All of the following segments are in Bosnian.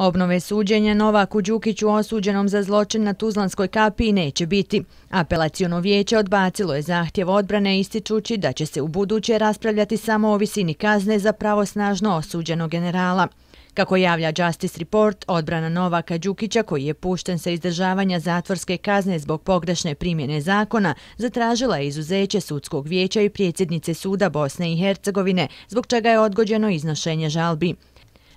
Obnove suđenja Novaku Đukiću osuđenom za zločin na Tuzlanskoj kapi neće biti. Apelacijono vijeće odbacilo je zahtjev odbrane ističući da će se u buduće raspravljati samo o visini kazne za pravosnažno osuđeno generala. Kako javlja Justice Report, odbrana Novaka Đukića, koji je pušten sa izdržavanja zatvorske kazne zbog pogrešne primjene zakona, zatražila je izuzeće Sudskog vijeća i prijedsjednice suda Bosne i Hercegovine, zbog čega je odgođeno iznošenje žalbi.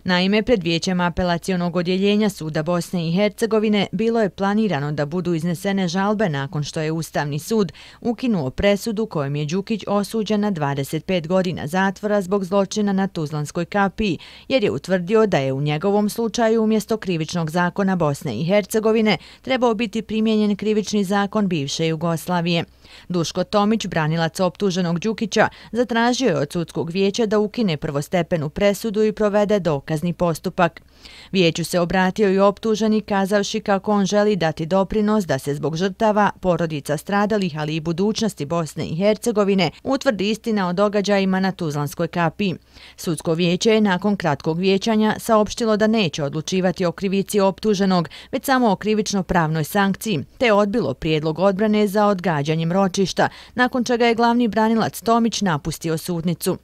Naime, pred vijećem apelacijonog odjeljenja Suda Bosne i Hercegovine bilo je planirano da budu iznesene žalbe nakon što je Ustavni sud ukinuo presudu kojom je Đukić osuđen na 25 godina zatvora zbog zločina na Tuzlanskoj kapiji, jer je utvrdio da je u njegovom slučaju umjesto krivičnog zakona Bosne i Hercegovine trebao biti primjenjen krivični zakon bivše Jugoslavije. Duško Tomić, branilac optuženog Đukića, zatražio je od sudskog vijeća da ukine prvostepenu presudu i provede dok dokazni postupak. Vijeću se obratio i optuženi kazavši kako on želi dati doprinos da se zbog žrtava, porodica stradalih, ali i budućnosti Bosne i Hercegovine utvrdi istina o događajima na Tuzlanskoj kapi. Sudsko vijeće je nakon kratkog vijećanja saopštilo da neće odlučivati o krivici optuženog, već samo o krivično-pravnoj sankciji, te odbilo prijedlog odbrane za odgađanjem ročišta, nakon čega je glavni branilac Tomić napustio sudnicu.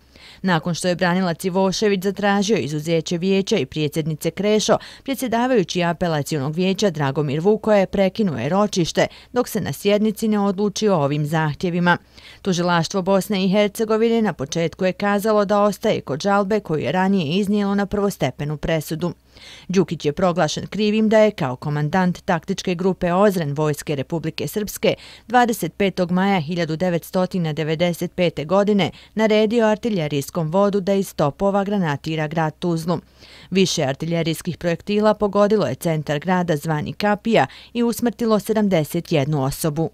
Nakon što je branilac Ivošević zatražio izuzeće vijeća i prijedsednice Krešo, prijedsedavajući apelacijonog vijeća Dragomir Vukoje prekinuo je ročište dok se na sjednici ne odluči o ovim zahtjevima. Tužilaštvo Bosne i Hercegovine na početku je kazalo da ostaje kod žalbe koju je ranije iznijelo na prvostepenu presudu. Đukić je proglašen krivim da je kao komandant taktičke grupe Ozren Vojske Republike Srpske 25. maja 1995. godine naredio artiljerijskom vodu da iz topova granatira grad Tuzlu. Više artiljerijskih projektila pogodilo je centar grada zvani Kapija i usmrtilo 71 osobu.